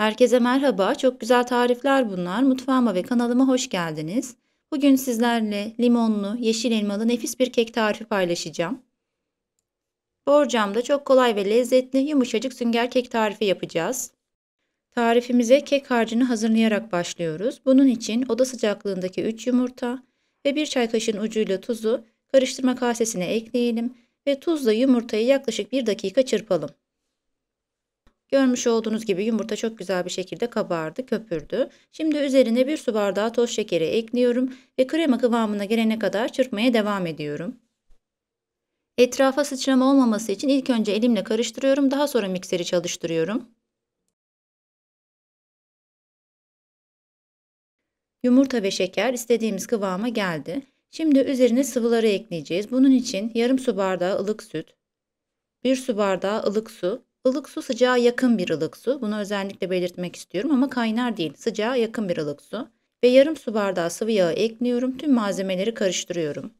Herkese merhaba, çok güzel tarifler bunlar. Mutfağıma ve kanalıma hoş geldiniz. Bugün sizlerle limonlu, yeşil elmalı nefis bir kek tarifi paylaşacağım. Borcamda çok kolay ve lezzetli yumuşacık sünger kek tarifi yapacağız. Tarifimize kek harcını hazırlayarak başlıyoruz. Bunun için oda sıcaklığındaki 3 yumurta ve 1 çay kaşığın ucuyla tuzu karıştırma kasesine ekleyelim ve tuzla yumurtayı yaklaşık 1 dakika çırpalım. Görmüş olduğunuz gibi yumurta çok güzel bir şekilde kabardı, köpürdü. Şimdi üzerine bir su bardağı toz şekeri ekliyorum ve krema kıvamına gelene kadar çırpmaya devam ediyorum. Etrafa sıçrama olmaması için ilk önce elimle karıştırıyorum, daha sonra mikseri çalıştırıyorum. Yumurta ve şeker istediğimiz kıvama geldi. Şimdi üzerine sıvıları ekleyeceğiz. Bunun için yarım su bardağı ılık süt, bir su bardağı ılık su Ilık su sıcağa yakın bir ılık su. Bunu özellikle belirtmek istiyorum ama kaynar değil. Sıcağa yakın bir ılık su. Ve yarım su bardağı sıvı yağı ekliyorum. Tüm malzemeleri karıştırıyorum.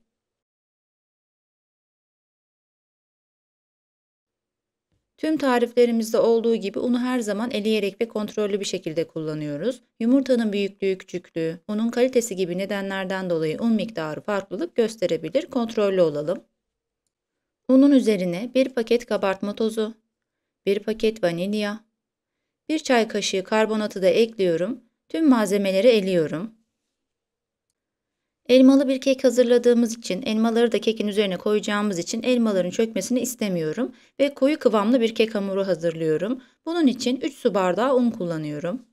Tüm tariflerimizde olduğu gibi unu her zaman eleyerek ve kontrollü bir şekilde kullanıyoruz. Yumurtanın büyüklüğü, küçüklüğü, unun kalitesi gibi nedenlerden dolayı un miktarı farklılık gösterebilir. Kontrollü olalım. Unun üzerine bir paket kabartma tozu, bir paket vanilya, bir çay kaşığı karbonatı da ekliyorum. Tüm malzemeleri eliyorum. Elmalı bir kek hazırladığımız için, elmaları da kekin üzerine koyacağımız için elmaların çökmesini istemiyorum ve koyu kıvamlı bir kek hamuru hazırlıyorum. Bunun için 3 su bardağı un kullanıyorum.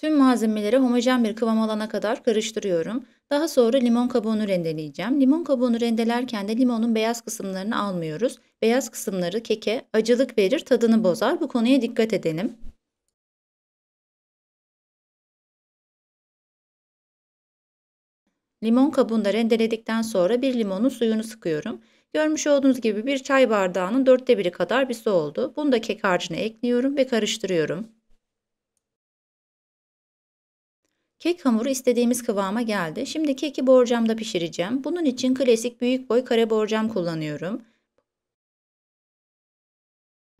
Tüm malzemeleri homojen bir kıvam alana kadar karıştırıyorum. Daha sonra limon kabuğunu rendeleyeceğim. Limon kabuğunu rendelerken de limonun beyaz kısımlarını almıyoruz. Beyaz kısımları keke acılık verir, tadını bozar. Bu konuya dikkat edelim. Limon kabuğunu rendeledikten sonra bir limonun suyunu sıkıyorum. Görmüş olduğunuz gibi bir çay bardağının dörtte biri kadar bir su oldu. Bunu da kek harcına ekliyorum ve karıştırıyorum. Kek hamuru istediğimiz kıvama geldi. Şimdi keki borcamda pişireceğim. Bunun için klasik büyük boy kare borcam kullanıyorum.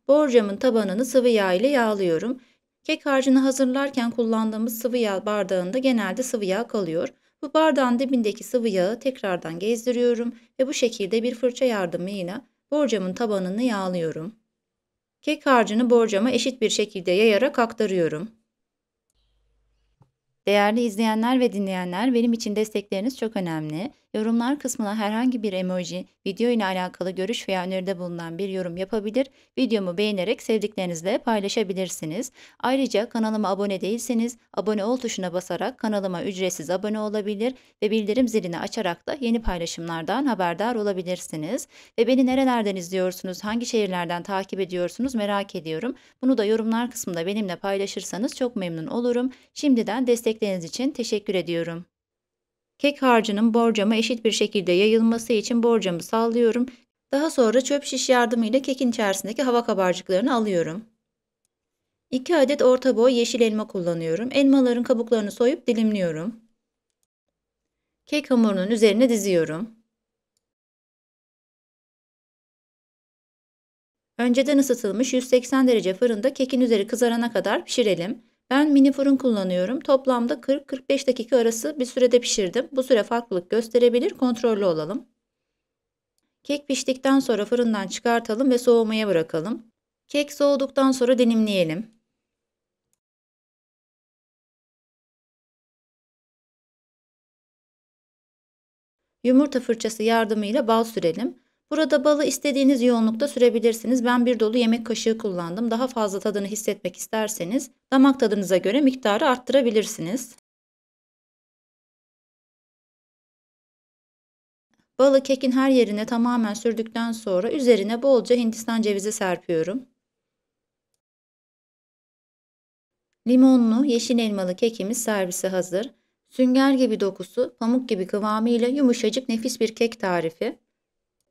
Borcamın tabanını sıvı yağ ile yağlıyorum. Kek harcını hazırlarken kullandığımız sıvı yağ bardağında genelde sıvı yağ kalıyor. Bu bardağın dibindeki sıvı yağı tekrardan gezdiriyorum ve bu şekilde bir fırça yardımıyla borcamın tabanını yağlıyorum. Kek harcını borcama eşit bir şekilde yayarak aktarıyorum. Değerli izleyenler ve dinleyenler benim için destekleriniz çok önemli. Yorumlar kısmına herhangi bir emoji, video ile alakalı görüş veya öneride bulunan bir yorum yapabilir, videomu beğenerek sevdiklerinizle paylaşabilirsiniz. Ayrıca kanalıma abone değilseniz abone ol tuşuna basarak kanalıma ücretsiz abone olabilir ve bildirim zilini açarak da yeni paylaşımlardan haberdar olabilirsiniz. Ve beni nerelerden izliyorsunuz, hangi şehirlerden takip ediyorsunuz merak ediyorum. Bunu da yorumlar kısmında benimle paylaşırsanız çok memnun olurum. Şimdiden destekleriniz için teşekkür ediyorum. Kek harcının borcama eşit bir şekilde yayılması için borcamı sallıyorum. Daha sonra çöp şiş yardımıyla kekin içerisindeki hava kabarcıklarını alıyorum. 2 adet orta boy yeşil elma kullanıyorum. Elmaların kabuklarını soyup dilimliyorum. Kek hamurunun üzerine diziyorum. Önceden ısıtılmış 180 derece fırında kekin üzeri kızarana kadar pişirelim. Ben mini fırın kullanıyorum. Toplamda 40-45 dakika arası bir sürede pişirdim. Bu süre farklılık gösterebilir. Kontrollü olalım. Kek piştikten sonra fırından çıkartalım ve soğumaya bırakalım. Kek soğuduktan sonra dilimleyelim. Yumurta fırçası yardımıyla bal sürelim. Burada balı istediğiniz yoğunlukta sürebilirsiniz. Ben bir dolu yemek kaşığı kullandım. Daha fazla tadını hissetmek isterseniz damak tadınıza göre miktarı arttırabilirsiniz. Balı kekin her yerine tamamen sürdükten sonra üzerine bolca hindistan cevizi serpiyorum. Limonlu yeşil elmalı kekimiz servise hazır. Sünger gibi dokusu, pamuk gibi kıvamı ile yumuşacık nefis bir kek tarifi.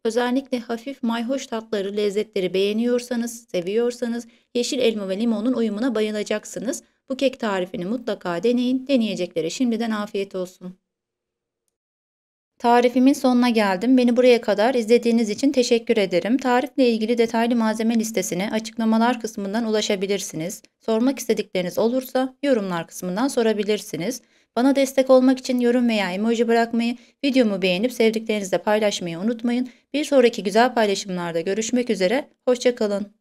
Özellikle hafif mayhoş tatları, lezzetleri beğeniyorsanız, seviyorsanız yeşil elma ve limonun uyumuna bayılacaksınız. Bu kek tarifini mutlaka deneyin. Deneyeceklere şimdiden afiyet olsun. Tarifimin sonuna geldim. Beni buraya kadar izlediğiniz için teşekkür ederim. Tarifle ilgili detaylı malzeme listesine açıklamalar kısmından ulaşabilirsiniz. Sormak istedikleriniz olursa yorumlar kısmından sorabilirsiniz. Bana destek olmak için yorum veya emoji bırakmayı, videomu beğenip sevdiklerinizle paylaşmayı unutmayın. Bir sonraki güzel paylaşımlarda görüşmek üzere, hoşçakalın.